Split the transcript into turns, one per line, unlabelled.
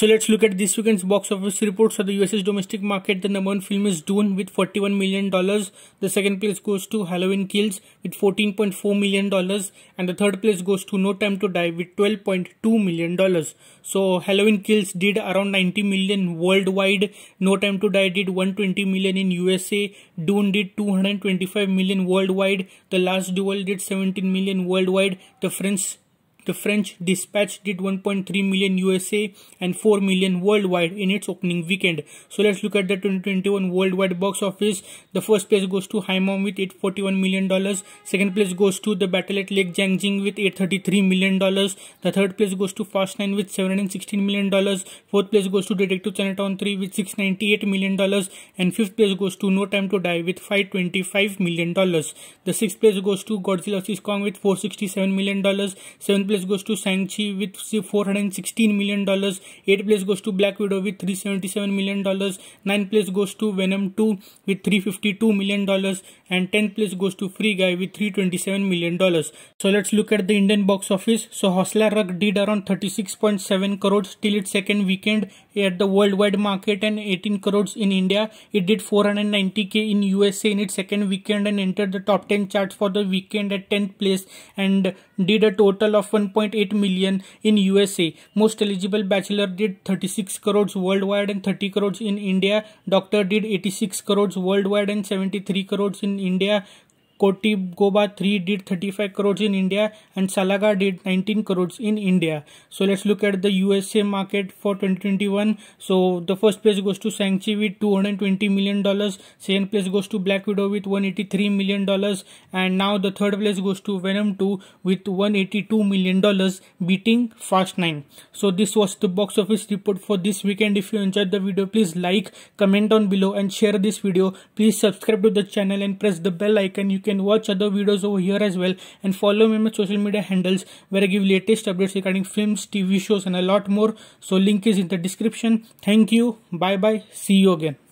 So let's look at this weekend's box office reports for the US's domestic market. The number one film is Dune with $41 million. The second place goes to Halloween Kills with $14.4 million. And the third place goes to No Time to Die with $12.2 million. So Halloween Kills did around 90 million worldwide. No Time to Die did 120 million in USA. Dune did 225 million worldwide. The Last Duel did 17 million worldwide. The French the French dispatch did 1.3 million USA and 4 million worldwide in its opening weekend. So let's look at the 2021 worldwide box office. The first place goes to High Mom with 841 million dollars. Second place goes to The Battle at Lake Jiangjing with 833 million dollars. The third place goes to Fast 9 with 716 million dollars. Fourth place goes to Detective Chinatown 3 with 698 million dollars and fifth place goes to No Time to Die with 525 million dollars. The sixth place goes to Godzilla vs Kong with 467 million dollars. Seventh place place goes to Sanchi with $416 million. 8 place goes to Black Widow with $377 million. 9 place goes to Venom 2 with $352 million. And 10 place goes to Free Guy with $327 million. So let's look at the Indian box office. So Hostler Rug did around 36.7 crores till its second weekend at the worldwide market and 18 crores in India. It did 490k in USA in its second weekend and entered the top 10 charts for the weekend at 10th place and did a total of 1 1.8 million in USA. Most eligible bachelor did 36 crores worldwide and 30 crores in India. Doctor did 86 crores worldwide and 73 crores in India. Koti Goba 3 did 35 crores in India and Salaga did 19 crores in India. So let's look at the USA market for 2021. So the first place goes to Sanchi with 220 million dollars. Second place goes to Black Widow with 183 million dollars. And now the third place goes to Venom 2 with 182 million dollars, beating Fast 9. So this was the box office report for this weekend. If you enjoyed the video, please like, comment down below, and share this video. Please subscribe to the channel and press the bell icon. You can can watch other videos over here as well and follow me on my social media handles where I give latest updates regarding films, TV shows and a lot more. So link is in the description. Thank you. Bye bye. See you again.